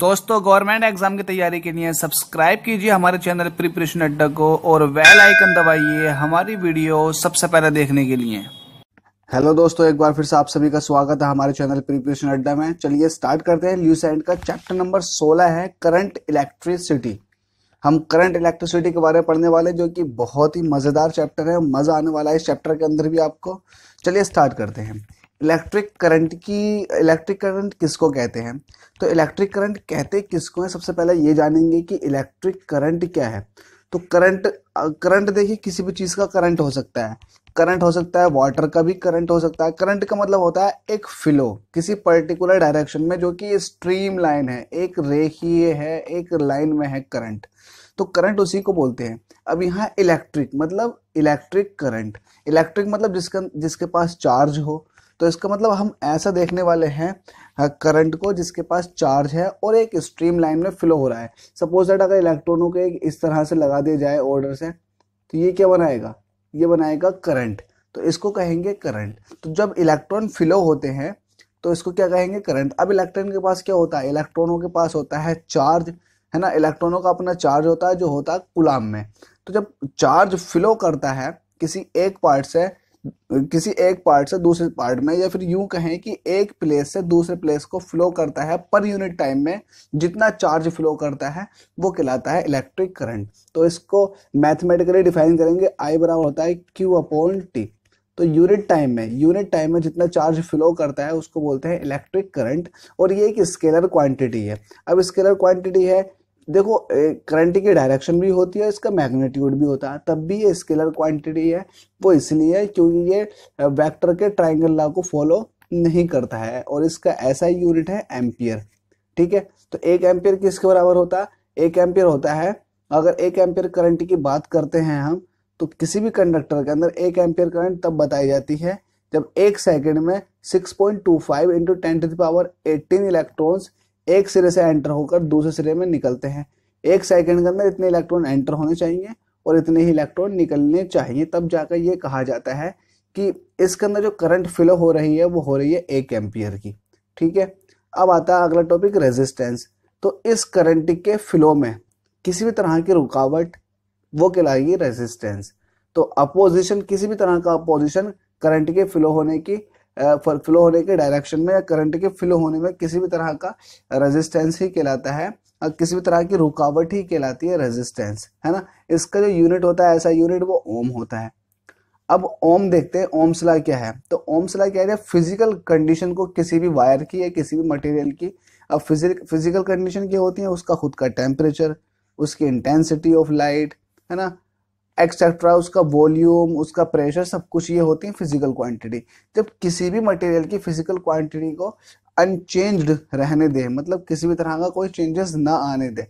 दोस्तों government exam की तैयारी के लिए सब्सक्राइब कीजिए हमारे चैनल प्रिपरेशन अड्डा को और वेल आइकन दबाइए हमारी वीडियो सबसे पहले देखने के लिए हेलो दोस्तों एक बार फिर से आप सभी का स्वागत है हमारे चैनल प्रिपरेशन अड्डा में चलिए स्टार्ट करते हैं एंड का चैप्टर नंबर 16 है करंट इलेक्ट्रिसिटी हम करंट इलेक्ट्रिसिटी के बारे में पढ़ने वाले जो कि बहुत ही मज़ेदार चैप्टर है मज़ा आने वाला है इस चैप्टर के अंदर भी आपको चलिए स्टार्ट करते हैं इलेक्ट्रिक करंट की इलेक्ट्रिक करंट किसको कहते हैं तो इलेक्ट्रिक करंट कहते किसको है सबसे पहले ये जानेंगे कि इलेक्ट्रिक करंट क्या है तो करंट करंट देखिए किसी भी चीज़ का करंट हो सकता है करंट हो सकता है वाटर का भी करंट हो सकता है करंट का मतलब होता है एक फ्लो किसी पर्टिकुलर डायरेक्शन में जो कि स्ट्रीम लाइन है एक रेखीय है एक लाइन में है करंट तो करंट उसी को बोलते हैं अब यहाँ इलेक्ट्रिक मतलब इलेक्ट्रिक करंट इलेक्ट्रिक मतलब जिसका जिसके पास चार्ज हो तो इसका मतलब हम ऐसा देखने वाले हैं करंट हाँ, को जिसके पास चार्ज है और एक स्ट्रीम लाइन में फ्लो हो रहा है सपोज दैट अगर इलेक्ट्रॉनों को एक इस तरह से लगा दिया जाए ऑर्डर से तो ये क्या बनाएगा ये बनाएगा करंट तो इसको कहेंगे करंट तो जब इलेक्ट्रॉन फ्लो होते हैं तो इसको क्या कहेंगे करंट अब इलेक्ट्रॉन के पास क्या होता है इलेक्ट्रॉनों के पास होता है चार्ज है ना इलेक्ट्रॉनों का अपना चार्ज होता है जो होता है गुलाम में तो जब चार्ज फ्लो करता है किसी एक पार्ट से किसी एक पार्ट से दूसरे पार्ट में या फिर यूं कहें कि एक प्लेस से दूसरे प्लेस को फ्लो करता है पर यूनिट टाइम में जितना चार्ज फ्लो करता है वो कहलाता है इलेक्ट्रिक करंट तो इसको मैथमेटिकली डिफाइन करेंगे आई बराबर होता है क्यू अपॉन टी तो यूनिट टाइम में यूनिट टाइम में जितना चार्ज फ्लो करता है उसको बोलते हैं इलेक्ट्रिक करंट और ये एक स्केलर क्वांटिटी है अब स्केलर क्वांटिटी है देखो करंट की डायरेक्शन भी होती है इसका मैग्नीट्यूड भी होता है तब भी ये स्केलर क्वांटिटी है वो इसलिए है क्योंकि ये वेक्टर के ट्राइंगल लॉ को फॉलो नहीं करता है और इसका ऐसा यूनिट है एम्पियर ठीक है तो एक एम्पियर किसके बराबर होता है एक एम्पियर होता है अगर एक एम्पियर करंट की बात करते हैं हम तो किसी भी कंडक्टर के अंदर एक एम्पियर करंट तब बताई जाती है जब एक सेकेंड में six point two five into ten to the power eighteen electrons एक सिरे से एंटर होकर दूसरे सिरे में निकलते हैं एक सेकेंड के अंदर इतने इलेक्ट्रॉन एंटर होने चाहिए और इतने ही इलेक्ट्रॉन निकलने चाहिए तब जाकर ये कहा जाता है कि इसके अंदर जो करंट फ्लो हो रही है वो हो रही है एक एम्पियर की ठीक है अब आता है अगला टॉपिक रेजिस्टेंस तो इस करंट के फ्लो में किसी भी तरह की रुकावट वो कहलाएगी रेजिस्टेंस तो अपोजिशन किसी भी तरह का अपोजिशन करंट के फ्लो होने की फ्लो होने के डायरेक्शन में या करंट के फ्लो होने में किसी भी तरह का रेजिस्टेंस ही कहलाता है किसी भी तरह की रुकावट ही कहलाती है रेजिस्टेंस है ना इसका जो यूनिट होता है ऐसा यूनिट वो ओम होता है अब ओम देखते हैं ओम्स क्या है तो ओम्स क्या है फिजिकल कंडीशन को किसी भी वायर की या किसी भी मटेरियल की अब फिजिक फिजिकल कंडीशन क्या होती है उसका खुद का टेम्परेचर उसकी इंटेंसिटी ऑफ लाइट है ना एक्सेट्रा उसका वॉल्यूम उसका प्रेशर सब कुछ ये होती है फिजिकल क्वांटिटी जब किसी भी मटेरियल की फिजिकल क्वांटिटी को अनचेंज्ड रहने दे मतलब किसी भी तरह का कोई चेंजेस ना आने दे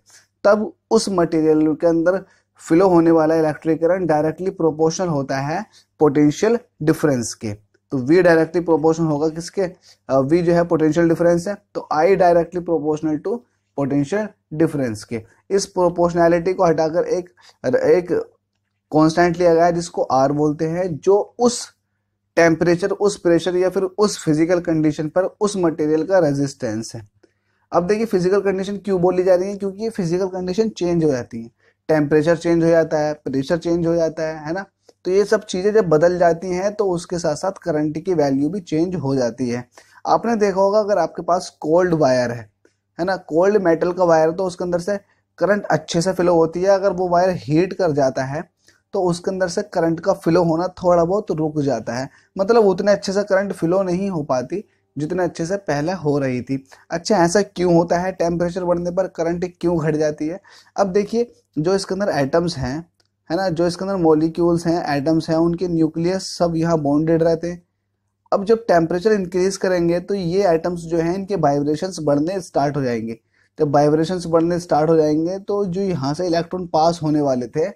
तब उस मटेरियल के अंदर फ्लो होने वाला इलेक्ट्रिक करंट डायरेक्टली प्रोपोर्शनल होता है पोटेंशियल डिफरेंस के तो वी डायरेक्टली प्रोपोर्शनल होगा किसके वी जो है पोटेंशियल डिफरेंस है तो I directly proportional to potential difference के इस प्रोपोर्शनैलिटी को हटाकर एक एक कॉन्स्टेंटली गया जिसको आर बोलते हैं जो उस टेम्परेचर उस प्रेशर या फिर उस फिजिकल कंडीशन पर उस मटेरियल का रेजिस्टेंस है अब देखिए फिजिकल कंडीशन क्यों बोली जा रही है क्योंकि ये फिजिकल कंडीशन चेंज हो जाती है टेम्परेचर चेंज हो जाता है प्रेशर चेंज हो जाता है है ना तो ये सब चीज़ें जब बदल जाती हैं तो उसके साथ साथ करंट की वैल्यू भी चेंज हो जाती है आपने देखा होगा अगर आपके पास कोल्ड वायर है है ना कोल्ड मेटल का वायर तो उसके अंदर से करंट अच्छे से फ्लो होती है अगर वो वायर हीट कर जाता है तो उसके अंदर से करंट का फ्लो होना थोड़ा बहुत रुक जाता है मतलब उतने अच्छे से करंट फ्लो नहीं हो पाती जितने अच्छे से पहले हो रही थी अच्छा ऐसा क्यों होता है टेम्परेचर बढ़ने पर करंट क्यों घट जाती है अब देखिए जो इसके अंदर एटम्स हैं है ना जो इसके अंदर मोलिक्यूल्स हैं एटम्स हैं उनके न्यूक्लियस सब यहाँ बॉन्डेड रहते हैं अब जब टेम्परेचर इंक्रीज करेंगे तो ये आइटम्स जो हैं इनके वाइब्रेशंस बढ़ने स्टार्ट हो जाएंगे जब वाइब्रेशंस बढ़ने स्टार्ट हो जाएंगे तो जो यहाँ से इलेक्ट्रॉन पास होने वाले थे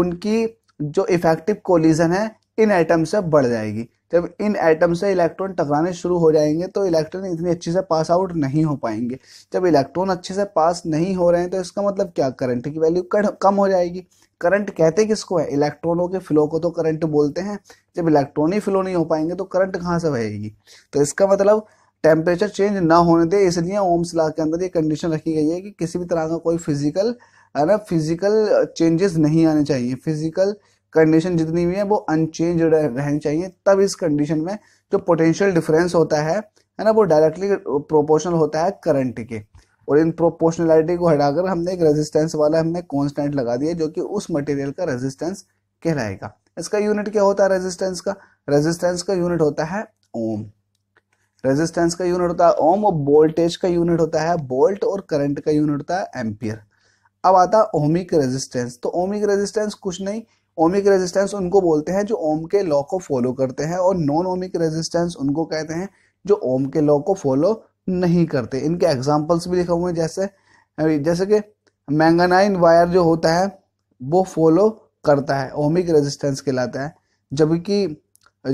उनकी जो इफेक्टिव कोलिजन है इन एटम से बढ़ जाएगी जब इन एटम से इलेक्ट्रॉन टकराने शुरू हो जाएंगे तो इलेक्ट्रॉन इतनी अच्छे से पास आउट नहीं हो पाएंगे जब इलेक्ट्रॉन अच्छे से पास नहीं हो रहे हैं तो इसका मतलब क्या करंट की वैल्यू कम हो जाएगी करंट कहते किसको है इलेक्ट्रॉनों के फ्लो को तो करंट बोलते हैं जब इलेक्ट्रॉन ही फ्लो नहीं हो पाएंगे तो करंट कहाँ से बहेगी तो इसका मतलब टेम्परेचर चेंज ना होने दे इसलिए ओम्स ला के अंदर ये कंडीशन रखी गई है कि किसी भी तरह का कोई फिजिकल है ना फिजिकल चेंजेस नहीं आने चाहिए फिजिकल कंडीशन जितनी भी है वो अनचेंज रहनी चाहिए तब इस कंडीशन में जो पोटेंशियल डिफरेंस होता है है ना वो डायरेक्टली प्रोपोर्शनल होता है करंट के और इन प्रोपोर्शनलिटी को हटाकर हमने एक रेजिस्टेंस वाला हमने कॉन्स्टेंट लगा दिया जो कि उस मटेरियल का रेजिस्टेंस कहलाएगा इसका यूनिट क्या होता है रेजिस्टेंस का रेजिस्टेंस का यूनिट होता है ओम रेजिस्टेंस का यूनिट होता है ओम और वोल्टेज का यूनिट होता है वोल्ट और करंट का यूनिट होता है एम्पियर अब आता ओमिक रेजिस्टेंस तो ओमिक रेजिस्टेंस कुछ नहीं ओमिक रेजिस्टेंस उनको बोलते हैं जो ओम के लॉ को फॉलो करते हैं और नॉन ओमिक रेजिस्टेंस उनको कहते हैं जो ओम के लॉ को फॉलो नहीं करते इनके एग्जाम्पल्स भी लिखे हुए हैं जैसे जैसे कि मैंगनाइन वायर जो होता है वो फॉलो करता है ओमिक रेजिस्टेंस कहलाता है जबकि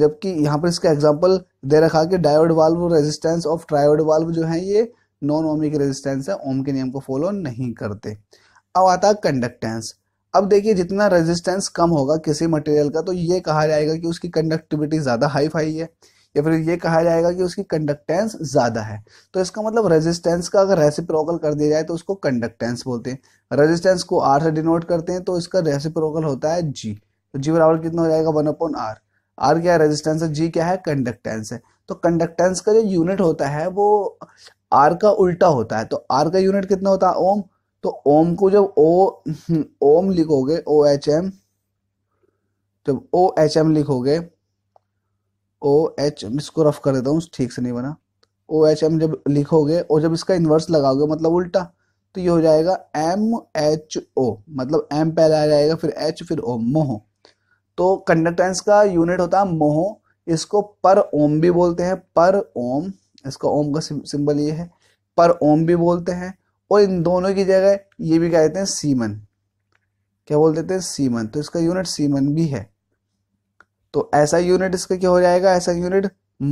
जबकि यहाँ पर इसका एग्जाम्पल दे रखा कि diode valve resistance of triode valve जो है ये नॉन ओमिक रेजिस्टेंस है ओम के नियम को फॉलो नहीं करते अब आता है कंडक्टेंस अब देखिए जितना रेजिस्टेंस कम होगा किसी मटेरियल का तो ये कहा जाएगा कि उसकी कंडक्टिविटी ज़्यादा हाई फाई है या फिर ये कहा जाएगा कि उसकी कंडक्टेंस ज़्यादा है तो इसका मतलब रेजिस्टेंस का अगर रेसिप्रोकल कर दिया जाए तो उसको कंडक्टेंस बोलते हैं रेजिस्टेंस को आर से डिनोट करते हैं तो इसका रेसिप्रोकल होता है जी तो जी बराबर कितना हो जाएगा वन अपॉन आर आर क्या है रेजिस्टेंस है जी क्या है कंडक्टेंस है तो कंडक्टेंस का जो यूनिट होता है वो आर का उल्टा होता है तो आर का यूनिट कितना होता है ओम तो ओम को जब ओ ओम लिखोगे ओ एच एम जब ओ एच एम लिखोगे ओ एच एम इसको रफ कर देता हूँ ठीक से नहीं बना ओ एच एम जब लिखोगे और जब इसका इन्वर्स लगाओगे मतलब उल्टा तो ये हो जाएगा एम एच ओ मतलब एम पहले आ जाएगा फिर एच फिर ओ मोह तो कंडक्टेंस का यूनिट होता है मोह इसको पर ओम भी बोलते हैं पर ओम इसका ओम का सिंबल ये है पर ओम भी बोलते हैं और इन दोनों की जगह ये भी कह देते हैं सीमन क्या बोल देते हैं सीमन तो इसका यूनिट सीमन भी है तो ऐसा यूनिट इसका क्या हो जाएगा ऐसा unit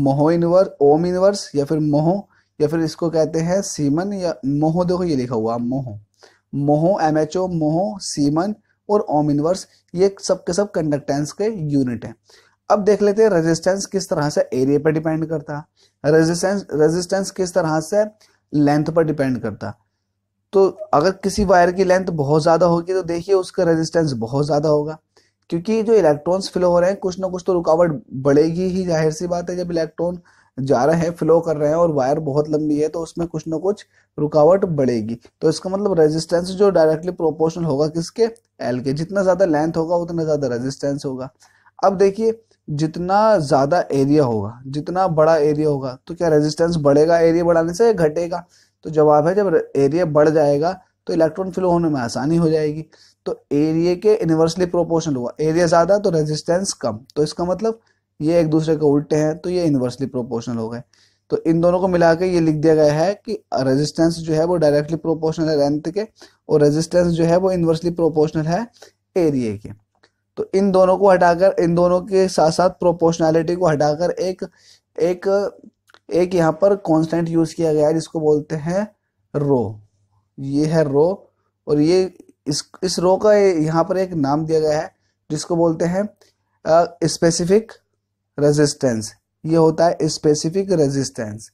mho inverse ohm inverse या फिर मोहो या फिर इसको कहते हैं सीमन या मोहो देखो ये लिखा हुआ mho mho M H O mho siemens और ओम इनवर्स ये सब के सब कंडक्टेंस के यूनिट हैं अब देख लेते हैं रेजिस्टेंस किस तरह से एरिया पर डिपेंड करता है रेजिस्टेंस रेजिस्टेंस किस तरह से लेंथ पर डिपेंड करता है तो अगर किसी वायर की लेंथ बहुत ज़्यादा होगी तो देखिए उसका रेजिस्टेंस बहुत ज़्यादा होगा क्योंकि जो इलेक्ट्रॉन्स फ्लो हो रहे हैं कुछ ना कुछ तो रुकावट बढ़ेगी ही जाहिर सी बात है जब इलेक्ट्रॉन जा रहे हैं फ्लो कर रहे हैं और वायर बहुत लंबी है तो उसमें कुछ ना कुछ रुकावट बढ़ेगी तो इसका मतलब रेजिस्टेंस जो डायरेक्टली प्रोपोर्शनल होगा किसके एल के जितना ज़्यादा लेंथ होगा उतना ज़्यादा रेजिस्टेंस होगा अब देखिए जितना ज़्यादा एरिया होगा जितना बड़ा एरिया होगा तो क्या रेजिस्टेंस बढ़ेगा एरिया बढ़ाने से घटेगा तो जवाब है जब एरिया बढ़ जाएगा तो इलेक्ट्रॉन फ्लो होने में आसानी हो जाएगी तो एरिया के इनवर्सली प्रोपोर्शनल हुआ एरिया ज़्यादा तो रेजिस्टेंस कम तो इसका मतलब ये एक दूसरे के उल्टे हैं तो ये इनवर्सली प्रोपोर्शनल हो गए तो इन दोनों को मिला के ये लिख दिया गया है कि रेजिस्टेंस जो है वो डायरेक्टली प्रोपोर्शनल है लेंथ के और रेजिस्टेंस जो है वो इनवर्सली प्रोपोर्शनल है एरिया के तो इन दोनों को हटाकर इन दोनों के साथ साथ प्रोपोर्शनैलिटी को हटाकर एक एक एक यहाँ पर कॉन्स्टेंट यूज किया गया है जिसको बोलते हैं रो ये है रो और ये इस इस रो का यहाँ पर एक नाम दिया गया है जिसको बोलते हैं स्पेसिफिक रेजिस्टेंस ये होता है स्पेसिफिक रेजिस्टेंस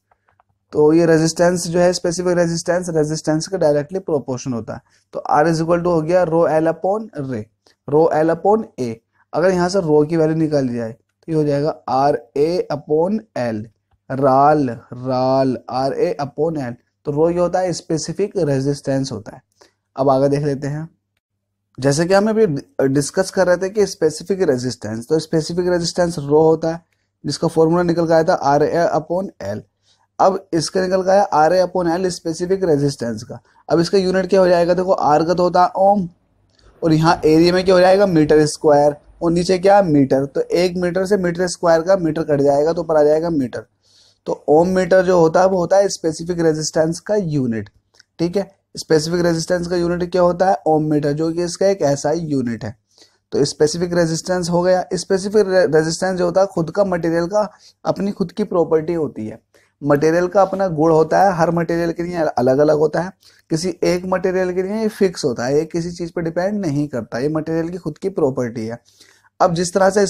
तो ये रेजिस्टेंस जो है स्पेसिफिक रेजिस्टेंस रेजिस्टेंस का डायरेक्टली प्रोपोर्शन होता है तो आर इज इक्वल टू हो गया रो एल अपॉन रे रो एल अपॉन ए अगर यहाँ से रो की वैल्यू निकाली जाए तो ये हो जाएगा आर ए अपॉन एल राल राल आर ए अपोन एल तो रो ये होता है स्पेसिफिक रेजिस्टेंस होता है अब आगे देख लेते हैं जैसे कि हम अभी डिस्कस कर रहे थे कि स्पेसिफिक रेजिस्टेंस तो स्पेसिफिक रेजिस्टेंस रो होता है जिसका फॉर्मूला निकल गया था आर ए अपोन एल अब इसका निकल गया R A upon L specific resistance का अब इसका यूनिट क्या हो जाएगा देखो आर का तो होता है ओम और यहाँ एरिया में क्या हो जाएगा मीटर स्क्वायर और नीचे क्या मीटर तो एक मीटर से मीटर स्क्वायर का मीटर कट जाएगा तो ऊपर आ जाएगा मीटर तो ओम मीटर जो होता है वो होता है स्पेसिफिक रेजिस्टेंस का यूनिट ठीक है स्पेसिफिक रेजिस्टेंस का यूनिट क्या होता है ओम मीटर जो कि इसका एक ऐसा यूनिट है तो स्पेसिफिक रेजिस्टेंस हो गया स्पेसिफिक रेजिस्टेंस जो होता है खुद का मटेरियल का अपनी खुद की प्रॉपर्टी होती है मटेरियल का अपना गुण होता है हर मटेरियल के लिए अलग अलग होता है किसी एक मटेरियल के लिए फिक्स होता है ये किसी चीज़ पर डिपेंड नहीं करता ये मटेरियल की खुद की प्रॉपर्टी है अब जिस तरह से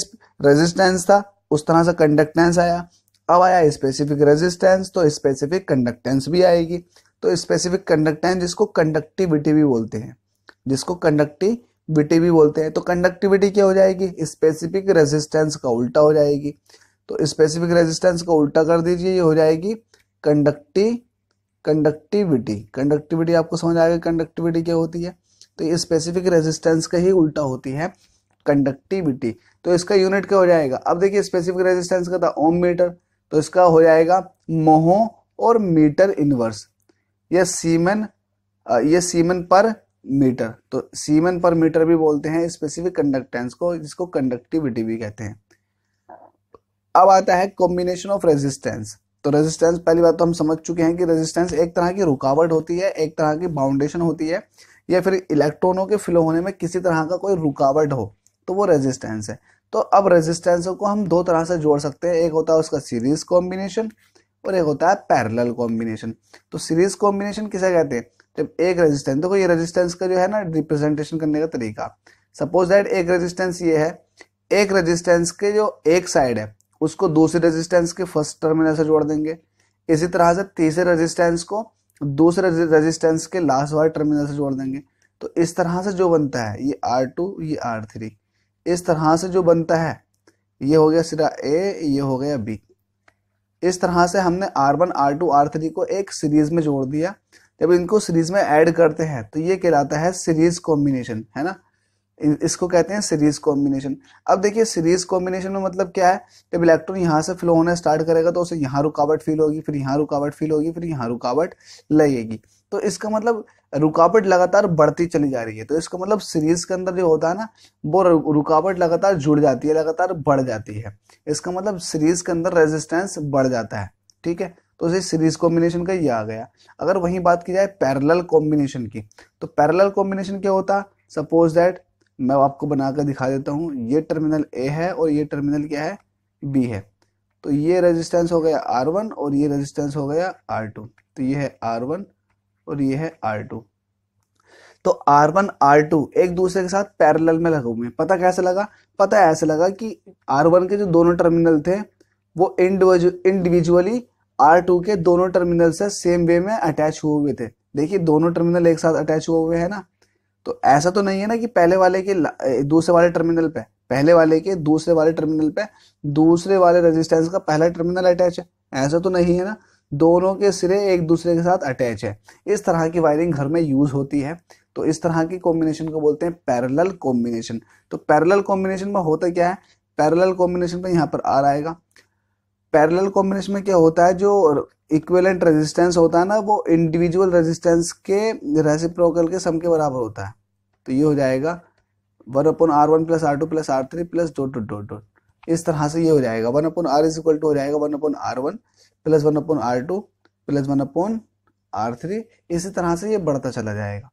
रेजिस्टेंस था उस तरह से कंडक्टेंस आया अब आया स्पेसिफिक रेजिस्टेंस तो स्पेसिफिक कंडक्टेंस भी आएगी तो स्पेसिफिक कंडक्टेंस जिसको कंडक्टिविटी भी बोलते हैं जिसको कंडक्टिविटी भी बोलते हैं तो कंडक्टिविटी क्या हो जाएगी स्पेसिफिक रेजिस्टेंस का उल्टा हो जाएगी तो स्पेसिफिक रेजिस्टेंस का उल्टा कर दीजिए ये हो जाएगी कंडक्टिव कंडक्टिविटी कंडक्टिविटी आपको समझ आएगा कंडक्टिविटी क्या होती है तो ये स्पेसिफिक रेजिस्टेंस का ही उल्टा होती है कंडक्टिविटी तो इसका यूनिट क्या हो जाएगा अब देखिए स्पेसिफिक रेजिस्टेंस का था ओम मीटर तो इसका हो जाएगा मोहो और मीटर इनवर्स यह सीमन यह सीमन पर मीटर तो सीमन पर मीटर भी बोलते हैं स्पेसिफिक कंडक्टेंस को जिसको कंडक्टिविटी भी कहते हैं अब आता है कॉम्बिनेशन ऑफ रेजिस्टेंस तो रेजिस्टेंस पहली बात तो हम समझ चुके हैं कि रेजिस्टेंस एक तरह की रुकावट होती है एक तरह की बाउंडेशन होती है या फिर इलेक्ट्रॉनों के फ्लो होने में किसी तरह का कोई रुकावट हो तो वो रेजिस्टेंस है तो अब रेजिस्टेंसों को हम दो तरह से जोड़ सकते हैं एक होता है उसका सीरीज कॉम्बिनेशन और एक होता है पैरेलल कॉम्बिनेशन तो सीरीज कॉम्बिनेशन किसे कहते हैं जब एक रेजिस्टेंस देखो तो ये रेजिस्टेंस का जो है ना रिप्रेजेंटेशन करने का तरीका सपोज दैट एक रेजिस्टेंस ये है एक रेजिस्टेंस के जो एक साइड है उसको दूसरे रेजिस्टेंस के फर्स्ट टर्मिनल से जोड़ देंगे इसी तरह से तीसरे रेजिस्टेंस को दूसरे रेजिस्टेंस के लास्ट वाले टर्मिनल से जोड़ देंगे तो इस तरह से जो बनता है ये आर टू ये आर थ्री इस तरह से जो बनता है ये हो गया सिरा ए ये हो गया बी इस तरह से हमने R one R two R three को एक सीरीज में जोड़ दिया जब इनको सीरीज में ऐड करते हैं तो ये कहलाता है सीरीज कॉम्बिनेशन है ना इसको कहते हैं सीरीज कॉम्बिनेशन अब देखिए सीरीज कॉम्बिनेशन में मतलब क्या है जब इलेक्ट्रॉन यहाँ से फ्लो होना स्टार्ट करेगा तो उसे यहाँ रुकावट फील होगी फिर यहाँ रुकावट फील होगी फिर यहाँ रुकावट लगेगी तो इसका मतलब रुकावट लगातार बढ़ती चली जा रही है तो इसका मतलब सीरीज के अंदर जो होता है ना वो रुकावट लगातार जुड़ जाती है लगातार बढ़ जाती है इसका मतलब सीरीज के अंदर रेजिस्टेंस बढ़ जाता है ठीक है तो उसे सीरीज कॉम्बिनेशन का ये आ गया अगर वही बात की जाए पैरल कॉम्बिनेशन की तो पैरल कॉम्बिनेशन क्या होता सपोज दैट मैं आपको बनाकर दिखा देता हूँ ये टर्मिनल ए है और ये टर्मिनल क्या है बी है तो ये रेजिस्टेंस हो गया आर वन और ये रेजिस्टेंस हो गया आर टू तो ये है आर वन और ये है आर टू तो आर वन आर टू एक दूसरे के साथ पैरेलल में लगे हुए हैं पता कैसे लगा पता ऐसे लगा कि आर वन के जो दोनों टर्मिनल थे वो इंडिविजुअली आर टू के दोनों टर्मिनल से सेम वे में अटैच हुए हुए थे देखिए दोनों टर्मिनल एक साथ अटैच हुए हुए है ना तो ऐसा तो नहीं है ना कि पहले वाले के दूसरे वाले टर्मिनल पे पहले वाले के दूसरे वाले टर्मिनल पे दूसरे वाले रेजिस्टेंस का पहला टर्मिनल अटैच है ऐसा तो नहीं है ना दोनों के सिरे एक दूसरे के साथ अटैच है इस तरह की वायरिंग घर में यूज होती है तो इस तरह की कॉम्बिनेशन को बोलते हैं पैरेलल कॉम्बिनेशन तो पैरेलल कॉम्बिनेशन में होता क्या है पैरेलल कॉम्बिनेशन में यहाँ पर रहा है पैरेलल कॉम्बिनेशन में क्या होता है जो इक्वेलेंट रेजिस्टेंस होता है ना वो इंडिविजुअल रेजिस्टेंस के रेसिप्रोकल के सम के बराबर होता है तो ये हो जाएगा one upon R one plus R two plus R three plus dot dot dot dot इस तरह से ये हो जाएगा one upon R is equal to हो जाएगा one upon R one plus one upon R two plus one upon R three इसी तरह से ये बढ़ता चला जाएगा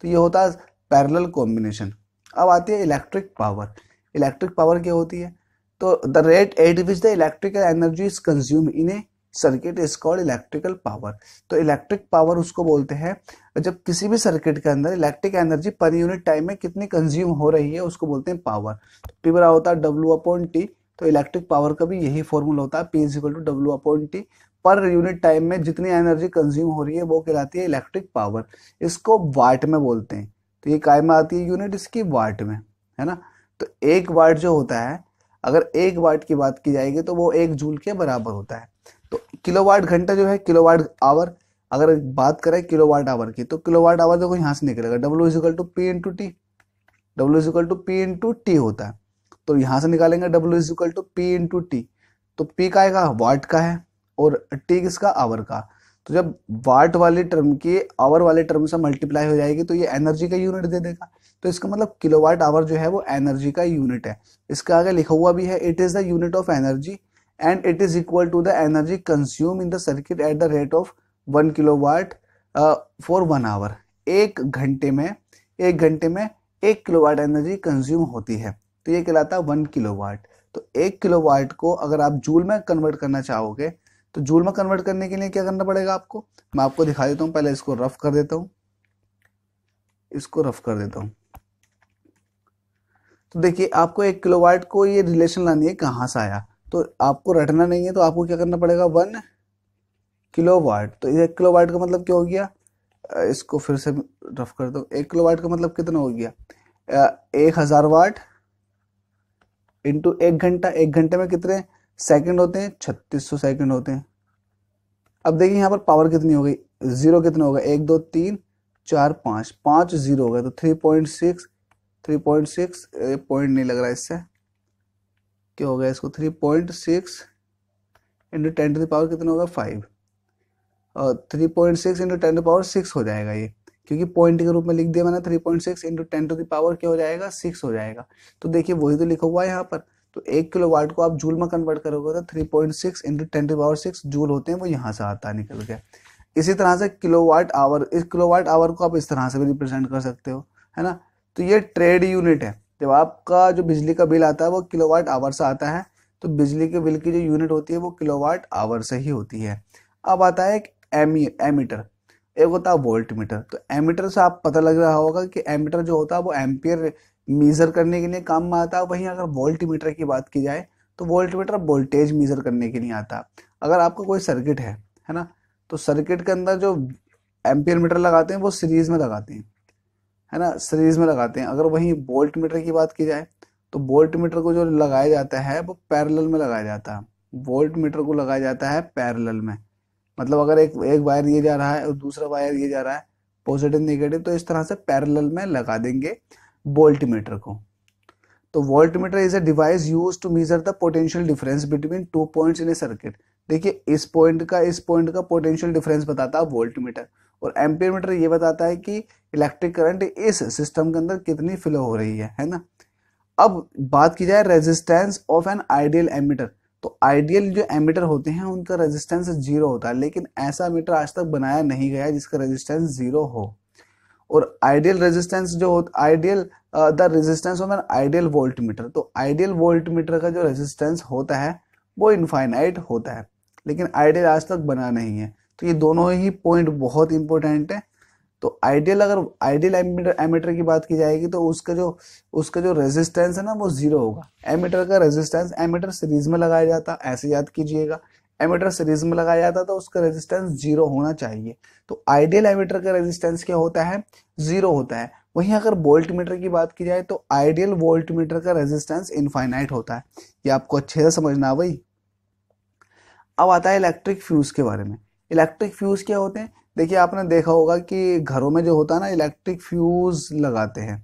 तो ये होता है पैरेलल कॉम्बिनेशन अब आती है इलेक्ट्रिक पावर इलेक्ट्रिक पावर क्या होती है तो the rate at which the electrical energy is consume in a circuit is called electrical power तो इलेक्ट्रिक पावर उसको बोलते हैं जब किसी भी सर्किट के अंदर electric energy per unit time में कितनी कंज्यूम हो रही है उसको बोलते हैं पावर पी बड़ा होता है डब्ल्यू अपॉन टी तो इलेक्ट्रिक पावर का भी यही फॉर्मूला होता है P is equal to W upon T per unit time में जितनी एनर्जी कंज्यूम हो रही है वो कहलाती है इलेक्ट्रिक पावर इसको वाट में बोलते हैं तो ये काय में आती है यूनिट इसकी वाट में है ना तो एक वाट जो होता है अगर एक वाट की बात की जाएगी तो वो एक जूल के बराबर होता है तो किलोवाट घंटा जो है किलोवाट आवर अगर बात करें किलोवाट आवर की तो किलोवाट आवर देखो यहाँ से निकलेगा W equal to P into T W equal to P into T होता है तो यहाँ से निकालेंगे W equal to P into T तो पी का आएगा वाट का है और टी किसका आवर का तो जब वाट वाले टर्म की आवर वाले टर्म से मल्टीप्लाई हो जाएगी तो ये एनर्जी का यूनिट दे देगा तो इसका मतलब किलोवाट आवर जो है वो एनर्जी का यूनिट है इसका आगे लिखा हुआ भी है it is the unit of energy and it is equal to the energy consume in the circuit at the rate of one kilowatt for one hour एक घंटे में एक घंटे में एक किलो वाट एनर्जी कंज्यूम होती है तो ये कहलाता है वन वाट तो एक वाट को अगर आप जूल में कन्वर्ट करना चाहोगे तो जूल में कन्वर्ट करने के लिए क्या करना पड़ेगा आपको मैं आपको दिखा देता हूँ पहले इसको रफ कर देता हूँ इसको रफ कर देता हूँ तो देखिए आपको एक किलोवाट को ये रिलेशन लानी है कहाँ से आया तो आपको रटना नहीं है तो आपको क्या करना पड़ेगा वन किलो वाट तो एक किलो वाट का मतलब क्या हो गया इसको फिर से रफ कर दो एक किलो वाट का मतलब कितना हो गया एक हज़ार वाट इंटू एक घंटा एक घंटे में कितने सेकंड होते हैं छत्तीस सौ सेकेंड होते हैं अब देखिए यहाँ पर पावर कितनी हो गई जीरो कितना होगा एक दो तीन चार पाँच पाँच जीरो हो गए तो three point six three point six point नहीं लग रहा इससे क्या होगा इसको three point six into ten to power कितना होगा फाइव और three point six into ten to power six हो जाएगा ये क्योंकि पॉइंट के रूप में लिख दिया मैंने three point six into ten to power क्या हो जाएगा सिक्स हो जाएगा तो देखिए वही तो लिखा हुआ है यहाँ पर तो एक किलो वाट को आप जूल में कन्वर्ट करोगे तो three point six into ten to power six joule होते हैं वो यहाँ से आता है निकल के इसी तरह से किलो वाट आवर इस किलो वाट आवर को आप इस तरह से भी रिप्रेजेंट कर सकते हो है ना तो ये ट्रेड यूनिट है जब आपका जो बिजली का बिल आता है वो किलोवाट आवर से आता है तो बिजली के बिल की जो यूनिट होती है वो किलोवाट आवर से ही होती है अब आता है एक एमीटर एक होता है वोल्ट मीटर तो एमीटर से आप पता लग रहा होगा कि एमीटर जो होता है वो एम्पियर मीज़र करने के लिए काम में आता है वहीं अगर वोल्ट मीटर की बात की जाए तो वोल्ट मीटर वोल्टेज मीज़र करने के लिए आता अगर आपका कोई सर्किट है है ना तो सर्किट के अंदर जो एम्पियर मीटर लगाते हैं वो सीरीज़ में लगाते हैं है ना सीरीज में लगाते हैं अगर वहीं बोल्ट मीटर की बात की जाए तो बोल्ट मीटर को जो लगाया जाता है वो पैरेलल में लगाया जाता है वोल्ट मीटर को लगाया जाता है पैरेलल में मतलब अगर एक एक वायर ये जा रहा है और दूसरा वायर ये जा रहा है पॉजिटिव नेगेटिव तो इस तरह से पैरेलल में लगा देंगे वोल्ट मीटर को तो voltmeter is a device use to measure the potential difference between two points in a circuit देखिए इस पॉइंट का इस पॉइंट का पोटेंशियल डिफरेंस बताता है वोल्ट मीटर और एम्पियर मीटर ये बताता है कि इलेक्ट्रिक करंट इस सिस्टम के अंदर कितनी फ्लो हो रही है है ना अब बात की जाए resistance of an ideal ammeter तो आइडियल जो एमीटर होते हैं उनका रेजिस्टेंस जीरो होता है लेकिन ऐसा मीटर आज तक बनाया नहीं गया जिसका रेजिस्टेंस जीरो हो और आइडियल रेजिस्टेंस जो होता ideal the resistance of an ideal voltmeter तो आइडियल वोल्ट मीटर का जो रेजिस्टेंस होता है वो इनफाइनाइट होता है लेकिन आइडियल आज तक बना नहीं है तो ये दोनों ही पॉइंट बहुत इंपॉर्टेंट है तो आइडियल अगर आइडियल एमीटर एमीटर की बात की जाएगी तो उसका जो उसका जो रेजिस्टेंस है ना वो जीरो होगा एमीटर का रेजिस्टेंस एमीटर सीरीज में लगाया जाता ऐसे याद कीजिएगा एमीटर सीरीज में लगाया जाता तो उसका रेजिस्टेंस जीरो होना चाहिए तो आइडियल एमीटर का रेजिस्टेंस क्या होता है जीरो होता है वहीं अगर वोल्ट मीटर की बात की जाए तो आइडियल वोल्ट मीटर का रेजिस्टेंस इनफाइनाइट होता है ये आपको अच्छे से समझना भाई अब आता है इलेक्ट्रिक फ्यूज के बारे में इलेक्ट्रिक फ्यूज़ क्या होते हैं देखिए आपने देखा होगा कि घरों में जो होता है ना इलेक्ट्रिक फ्यूज़ लगाते हैं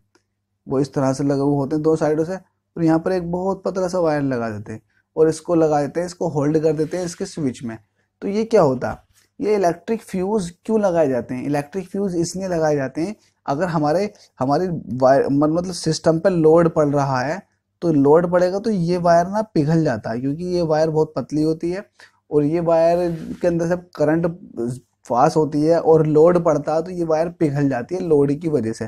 वो इस तरह से लगे हुए होते हैं दो साइडों से और यहाँ पर एक बहुत पतला सा वायर लगा देते हैं और इसको लगा देते हैं इसको होल्ड कर देते हैं इसके स्विच में तो ये क्या होता ये इलेक्ट्रिक फ्यूज़ क्यों लगाए जाते हैं इलेक्ट्रिक फ्यूज़ इसलिए लगाए जाते हैं अगर हमारे हमारे वायर मतलब सिस्टम पर लोड पड़ रहा है तो लोड पड़ेगा तो ये वायर ना पिघल जाता है क्योंकि ये वायर बहुत पतली होती है और ये वायर के अंदर से करंट पास होती है और लोड पड़ता है तो ये वायर पिघल जाती है लोड की वजह से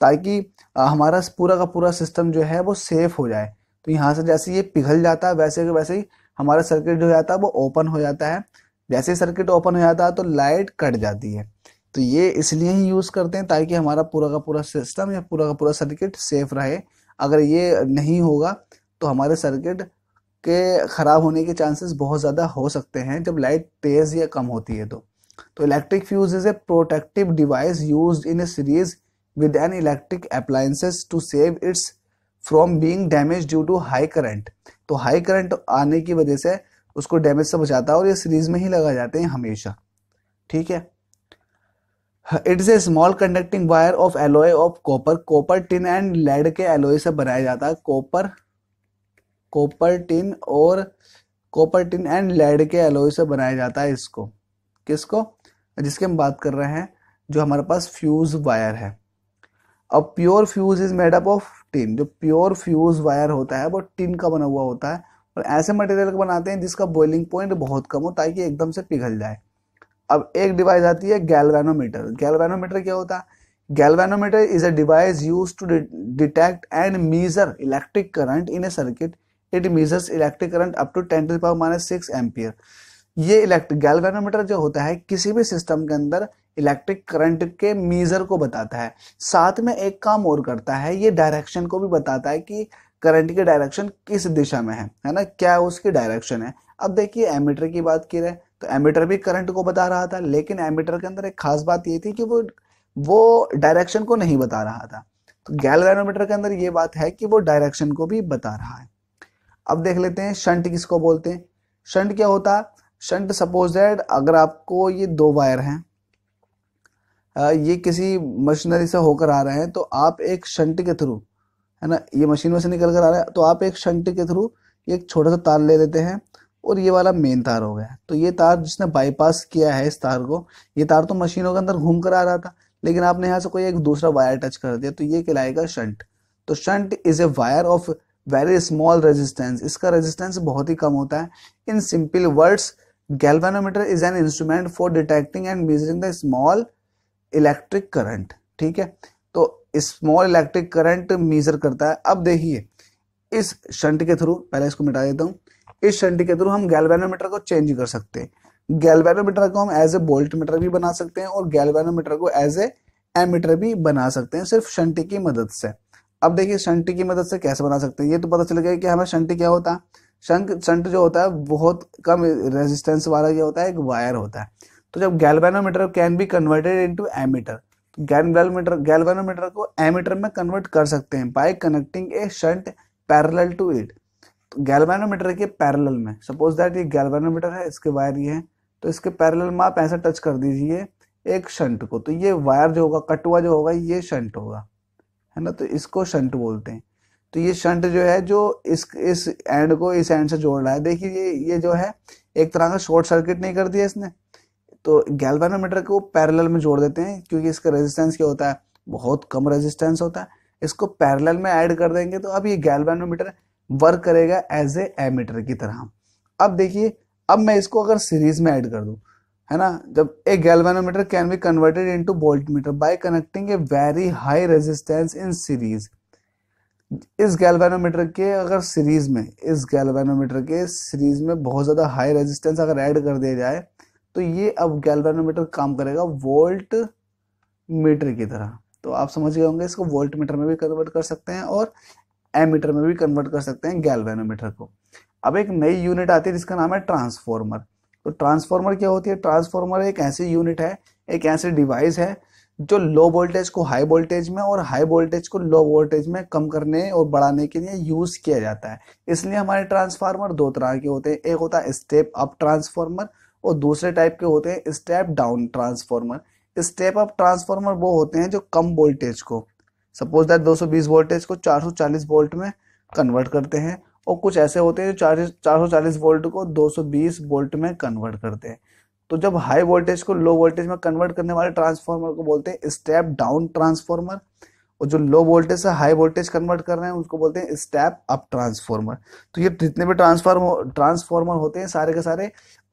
ताकि हमारा पूरा का पूरा सिस्टम जो है वो सेफ हो जाए तो यहाँ से जैसे ये पिघल जाता है वैसे के वैसे ही हमारा सर्किट हो जाता है वो ओपन हो जाता है जैसे सर्किट ओपन हो जाता है तो लाइट कट जाती है तो ये इसलिए ही यूज़ करते हैं ताकि हमारा पूरा का पूरा सिस्टम या पूरा का पूरा सर्किट सेफ रहे अगर ये नहीं होगा तो हमारे सर्किट के ख़राब होने के चांसेस बहुत ज़्यादा हो सकते हैं जब लाइट तेज़ या कम होती है तो तो electric fuse is a protective device use in a series with an electric appliances to save its from being damage due to high current तो हाई करंट आने की वजह से उसको डैमेज से बचाता है और ये सीरीज में ही लगा जाते हैं हमेशा ठीक है it is a small conducting wire of alloy of copper copper tin and lead के एलोए से बनाया जाता है कॉपर कॉपर टिन और कॉपर टिन एंड लेड के एलोई से बनाया जाता है इसको किसको जिसकी हम बात कर रहे हैं जो हमारे पास फ्यूज वायर है अब pure fuse is made up of tin जो प्योर फ्यूज वायर होता है वो टिन का बना हुआ होता है और ऐसे मटेरियल का बनाते हैं जिसका बॉइलिंग पॉइंट बहुत कम हो ताकि एकदम से पिघल जाए अब एक डिवाइस आती है गैलवेनोमीटर गैलवेनोमीटर क्या होता है galvanometer is a device use to detect and measure electric current in a circuit it measures electric current up to ten to power minus six ampere ये इलेक्ट्रिक गैल्वेनोमीटर जो होता है किसी भी सिस्टम के अंदर इलेक्ट्रिक करंट के measure को बताता है साथ में एक काम और करता है ये डायरेक्शन को भी बताता है कि करंट की डायरेक्शन किस दिशा में है है ना क्या उसकी डायरेक्शन है अब देखिए एमीटर की बात की जाए तो एमीटर भी करंट को बता रहा था लेकिन एमीटर के अंदर एक खास बात ये थी कि वो वो डायरेक्शन को नहीं बता रहा था तो गैलवेनोमीटर के अंदर ये बात है कि वो डायरेक्शन को भी बता रहा है अब देख लेते हैं शंट किसको बोलते हैं शंट क्या होता शंट सपोज दैट अगर आपको ये दो वायर हैं ये किसी मशीनरी से होकर आ रहे हैं तो आप एक शंट के थ्रू है ना ये मशीन में से निकल कर आ रहा है तो आप एक शंट के थ्रू एक छोटा सा तार ले लेते हैं और ये वाला मेन तार हो गया तो ये तार जिसने बाईपास किया है इस तार को ये तार तो मशीनों के अंदर घूम कर आ रहा था लेकिन आपने यहाँ से कोई एक दूसरा वायर टच कर दिया तो ये कहलाएगा शंट तो shunt is a wire of very small resistance इसका रेजिस्टेंस बहुत ही कम होता है in simple words galvanometer is an instrument for detecting and measuring the small electric current ठीक है तो स्मॉल इलेक्ट्रिक करंट मेजर करता है अब देखिए इस शंट के थ्रू पहले इसको मिटा देता हूँ इस शंट के थ्रू हम गैल्वेनोमीटर को चेंज कर सकते हैं गैल्वेनोमीटर को हम एज ए बोल्ट मीटर भी बना सकते हैं और गैल्वेनोमीटर को एज ए एमीटर भी बना सकते हैं सिर्फ शंट की मदद से अब देखिए शंट की मदद से कैसे बना सकते हैं ये तो पता चल गया कि हमें शंट क्या होता है शंक शंट जो होता है बहुत कम रेजिस्टेंस वाला क्या होता है एक वायर होता है तो जब galvanometer can be converted into ammeter galvanometer galvanometer को एमीटर में कन्वर्ट कर सकते हैं by connecting a shunt parallel to it तो गैल्वेनोमीटर के पैरेलल में सपोज दैट ये गैल्वेनोमीटर है इसके वायर ये है तो इसके पैरेलल में आप ऐसा टच कर दीजिए एक शंट को तो ये वायर जो होगा कटुआ जो होगा ये शंट होगा है ना तो इसको शंट बोलते हैं तो ये शंट जो है जो इस इस एंड को इस एंड से जोड़ रहा है देखिए ये ये जो है एक तरह का शॉर्ट सर्किट नहीं कर दिया इसने तो गैल्वेनोमीटर को पैरेलल में जोड़ देते हैं क्योंकि इसका रेजिस्टेंस क्या होता है बहुत कम रेजिस्टेंस होता है इसको पैरेलल में ऐड कर देंगे तो अब ये गैल्वेनोमीटर वर्क करेगा एज ए एमीटर की तरह अब देखिए अब मैं इसको अगर सीरीज में ऐड कर दूँ है ना जब a galvanometer can be converted into voltmeter by connecting a very high resistance in series इस गैल्वेनोमीटर के अगर सीरीज में इस गैल्वेनोमीटर के सीरीज में बहुत ज़्यादा हाई रेजिस्टेंस अगर ऐड कर दिया जाए तो ये अब गैल्वेनोमीटर काम करेगा वोल्ट मीटर की तरह तो आप समझ गए होंगे इसको वोल्ट मीटर में भी कन्वर्ट कर सकते हैं और एमीटर में भी कन्वर्ट कर सकते हैं गैल्वेनोमीटर को अब एक नई यूनिट आती है जिसका नाम है ट्रांसफॉर्मर तो ट्रांसफार्मर क्या होती है ट्रांसफार्मर एक ऐसी यूनिट है एक ऐसी डिवाइस है जो लो वोल्टेज को हाई वोल्टेज में और हाई वोल्टेज को लो वोल्टेज में कम करने और बढ़ाने के लिए यूज़ किया जाता है इसलिए हमारे ट्रांसफार्मर दो तरह के होते हैं एक होता है स्टेप अप ट्रांसफार्मर और दूसरे टाइप के होते हैं step down transformer step up transformer वो होते हैं जो कम वोल्टेज को सपोज दैट 220 वोल्टेज को 440 वोल्ट में कन्वर्ट करते हैं और कुछ ऐसे होते हैं जो चार चार चालीस वोल्ट को 220 वोल्ट में कन्वर्ट करते हैं तो जब हाई वोल्टेज को लो वोल्टेज में कन्वर्ट करने वाले ट्रांसफार्मर को बोलते हैं स्टेप डाउन ट्रांसफार्मर और जो लो वोल्टेज से हाई वोल्टेज कन्वर्ट कर रहे हैं उसको बोलते हैं स्टेप अप ट्रांसफार्मर तो ये जितने भी ट्रांसफार्म ट्रांसफार्मर होते हैं सारे के सारे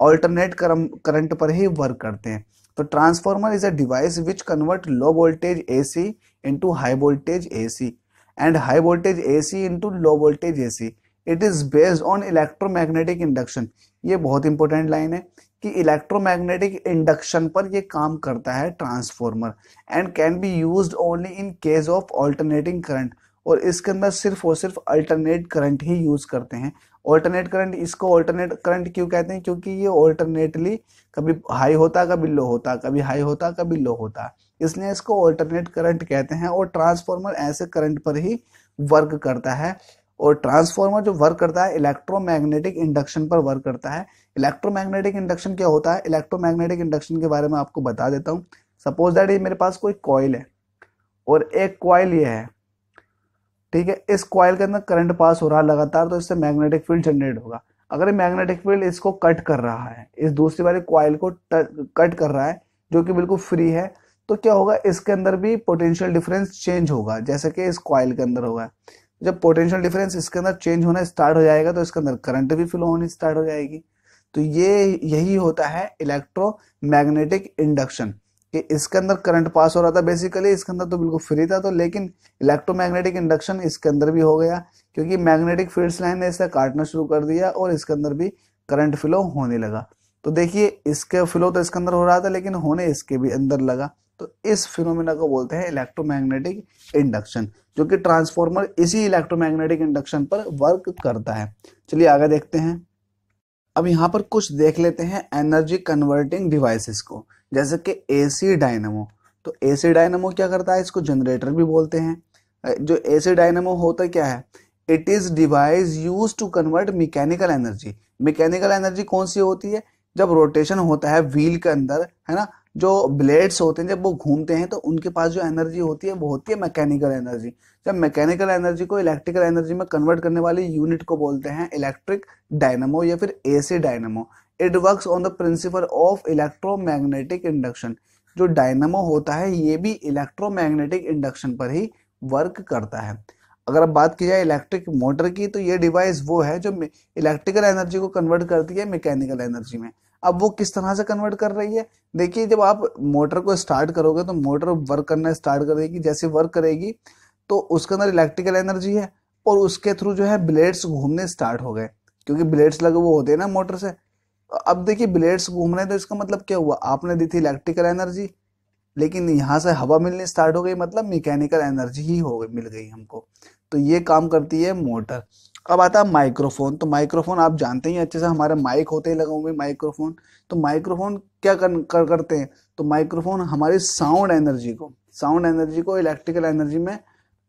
ऑल्टरनेट करंट पर ही वर्क करते हैं तो transformer is a device which convert low voltage A C into high voltage A C and high voltage A C into low voltage A C it is based on electromagnetic induction ये बहुत important line है कि electromagnetic induction पर ये काम करता है transformer and can be used only in case of alternating current और इसके अंदर सिर्फ और सिर्फ अल्टरनेट करंट ही यूज़ करते हैं ऑल्टरनेट करंट इसको ऑल्टरनेट करंट क्यों कहते हैं क्योंकि ये ऑल्टरनेटली कभी हाई होता कभी लो होता कभी हाई होता कभी लो होता इसलिए इसको ऑल्टरनेट करंट कहते हैं और ट्रांसफॉर्मर ऐसे करंट पर ही वर्क करता है और ट्रांसफॉर्मर जो वर्क करता है इलेक्ट्रोमैग्नेटिक इंडक्शन पर वर्क करता है इलेक्ट्रोमैग्नेटिक इंडक्शन क्या होता है इलेक्ट्रोमैग्नेटिक इंडक्शन के बारे में आपको बता देता हूँ सपोज दैट ये मेरे पास कोई कॉयल है और एक कॉयल ये है ठीक है इस कॉयल के अंदर करंट पास हो रहा है लगातार तो इससे मैग्नेटिक फील्ड जनरेट होगा अगर मैग्नेटिक फील्ड इसको कट कर रहा है इस दूसरी वाली कॉयल को कट कर रहा है जो कि बिल्कुल फ्री है तो क्या होगा इसके अंदर भी पोटेंशियल डिफरेंस चेंज होगा जैसे कि इस कॉयल के अंदर होगा जब पोटेंशियल डिफरेंस इसके अंदर चेंज होना स्टार्ट हो जाएगा तो इसके अंदर करंट भी फ्लो होनी स्टार्ट हो जाएगी तो ये यही होता है इलेक्ट्रोमैग्नेटिक इंडक्शन कि इसके अंदर करंट पास हो रहा था बेसिकली इसके अंदर तो बिल्कुल फ्री था तो लेकिन इलेक्ट्रोमैग्नेटिक इंडक्शन इसके अंदर भी हो गया क्योंकि मैग्नेटिक फील्ड्स लाइन ने इसे काटना शुरू कर दिया और इसके अंदर भी करंट फ्लो होने लगा तो देखिए इसके फ्लो तो इसके अंदर हो रहा था लेकिन होने इसके भी अंदर लगा तो इस फिनोमिना को बोलते हैं इलेक्ट्रोमैग्नेटिक इंडक्शन जो कि ट्रांसफॉर्मर इसी इलेक्ट्रोमैग्नेटिक इंडक्शन पर वर्क करता है चलिए आगे देखते हैं अब यहाँ पर कुछ देख लेते हैं एनर्जी कन्वर्टिंग डिवाइसेस को जैसे कि एसी डायनमो तो एसी डायनमो क्या करता है इसको जनरेटर भी बोलते हैं जो एसी डायनेमो होता क्या है it is device use to convert mechanical energy mechanical energy कौन सी होती है जब रोटेशन होता है व्हील के अंदर है ना जो ब्लेड्स होते हैं जब वो घूमते हैं तो उनके पास जो एनर्जी होती है वो होती है मैकेनिकल एनर्जी जब मैकेनिकल एनर्जी को इलेक्ट्रिकल एनर्जी में कन्वर्ट करने वाली यूनिट को बोलते हैं इलेक्ट्रिक डायनमो या फिर AC dynamo it work on the principle of electromagnetic induction जो डायनामो होता है ये भी इलेक्ट्रोमैग्नेटिक इंडक्शन पर ही वर्क करता है अगर अब बात की जाए इलेक्ट्रिक मोटर की तो ये डिवाइस वो है जो इलेक्ट्रिकल एनर्जी को कन्वर्ट करती है मैकेनिकल एनर्जी में अब वो किस तरह से कन्वर्ट कर रही है देखिए जब आप मोटर को स्टार्ट करोगे तो मोटर वर्क करना स्टार्ट करेगी जैसे वर्क करेगी तो उसके अंदर इलेक्ट्रिकल एनर्जी है और उसके थ्रू जो है ब्लेड्स घूमने स्टार्ट हो गए क्योंकि ब्लेड्स लगे वो होते हैं ना मोटर से अब देखिए ब्लेड्स घूम रहे हैं तो इसका मतलब क्या हुआ आपने दी थी इलेक्ट्रिकल एनर्जी लेकिन यहाँ से हवा मिलनी स्टार्ट हो गई मतलब मैकेनिकल एनर्जी ही हो गई मिल गई हमको तो ये काम करती है मोटर अब आता है माइक्रोफोन तो माइक्रोफोन आप जानते ही अच्छे से हमारे माइक होते ही लगे हुए माइक्रोफोन तो माइक्रोफोन क्या कर, कर करते हैं तो माइक्रोफोन हमारी साउंड एनर्जी को साउंड एनर्जी को इलेक्ट्रिकल एनर्जी में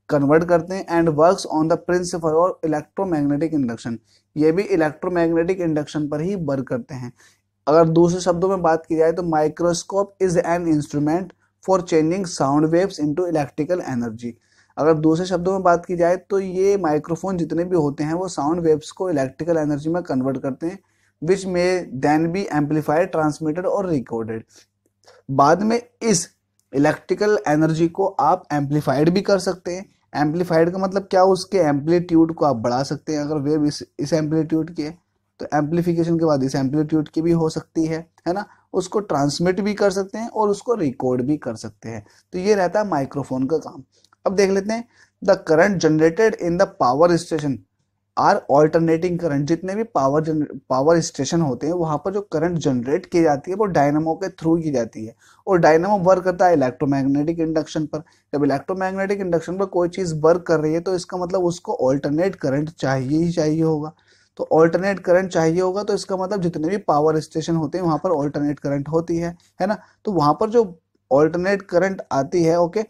कन्वर्ट करते हैं and works on the principle और इलेक्ट्रोमैग्नेटिक इंडक्शन ये भी इलेक्ट्रोमैग्नेटिक इंडक्शन पर ही वर्क करते हैं अगर दूसरे शब्दों में बात की जाए तो microscope is an instrument for changing sound waves into electrical energy अगर दूसरे शब्दों में बात की जाए तो ये माइक्रोफोन जितने भी होते हैं वो साउंड वेव्स को इलेक्ट्रिकल एनर्जी में कन्वर्ट करते हैं which may then be amplified transmitted और रिकॉर्डेड बाद में इस इलेक्ट्रिकल एनर्जी को आप एम्पलीफाइड भी कर सकते हैं एम्पलीफाइड का मतलब क्या उसके एम्पलीट्यूड को आप बढ़ा सकते हैं अगर वेव इस इस एम्पलीट्यूड की है तो एम्पलीफिकेशन के बाद इस एम्पलीट्यूड की भी हो सकती है है ना उसको ट्रांसमिट भी कर सकते हैं और उसको रिकॉर्ड भी कर सकते हैं तो ये रहता है माइक्रोफोन का काम अब देख लेते हैं the current generated in the power station are alternating current जितने भी पावर पावर स्टेशन होते हैं वहां पर जो करंट जनरेट की जाती है वो डायनामो के थ्रू की जाती है और डायनामो वर्क करता है इलेक्ट्रोमैग्नेटिक इंडक्शन पर जब इलेक्ट्रोमैग्नेटिक इंडक्शन पर कोई चीज़ वर्क कर रही है तो इसका मतलब उसको ऑल्टरनेट करंट चाहिए ही चाहिए होगा तो ऑल्टरनेट करंट चाहिए होगा तो इसका मतलब जितने भी पावर स्टेशन होते हैं वहां पर ऑल्टरनेट करंट होती है है ना तो वहां पर जो ऑल्टरनेट करंट आती है ओके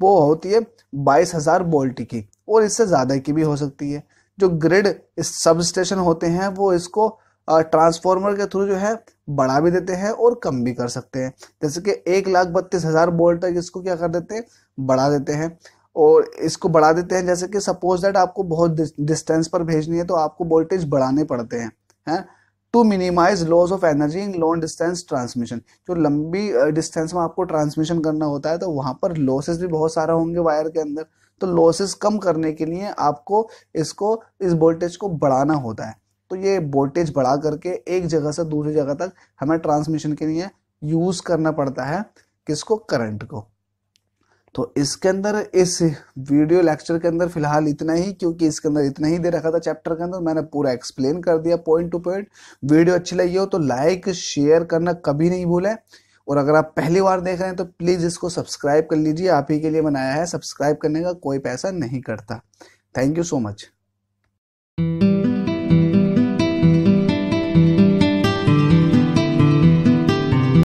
वो होती है बाईस हजार वोल्ट की और इससे ज़्यादा की भी हो सकती है जो ग्रिड सब स्टेशन होते हैं वो इसको ट्रांसफॉर्मर के थ्रू जो है बढ़ा भी देते हैं और कम भी कर सकते हैं जैसे कि एक लाख बत्तीस हज़ार बोल्ट तक इसको क्या कर देते हैं बढ़ा देते हैं और इसको बढ़ा देते हैं जैसे कि सपोज दैट आपको बहुत डिस्टेंस पर भेजनी है तो आपको वोल्टेज बढ़ाने पड़ते हैं हैं to minimize loss of energy in long distance transmission जो लंबी डिस्टेंस में आपको ट्रांसमिशन करना होता है तो वहां पर लॉसेस भी बहुत सारा होंगे वायर के अंदर तो लॉसेस कम करने के लिए आपको इसको इस वोल्टेज को बढ़ाना होता है तो ये वोल्टेज बढ़ा करके एक जगह से दूसरी जगह तक हमें ट्रांसमिशन के लिए यूज़ करना पड़ता है किसको करंट को तो इसके अंदर इस वीडियो लेक्चर के अंदर फिलहाल इतना ही क्योंकि इसके अंदर इतना ही दे रखा था चैप्टर के अंदर मैंने पूरा एक्सप्लेन कर दिया पॉइंट टू पॉइंट वीडियो अच्छी लगी हो तो लाइक शेयर करना कभी नहीं भूले और अगर आप पहली बार देख रहे हैं तो प्लीज़ इसको सब्सक्राइब कर लीजिए आप ही के लिए बनाया है सब्सक्राइब करने का कोई पैसा नहीं करता थैंक यू सो मच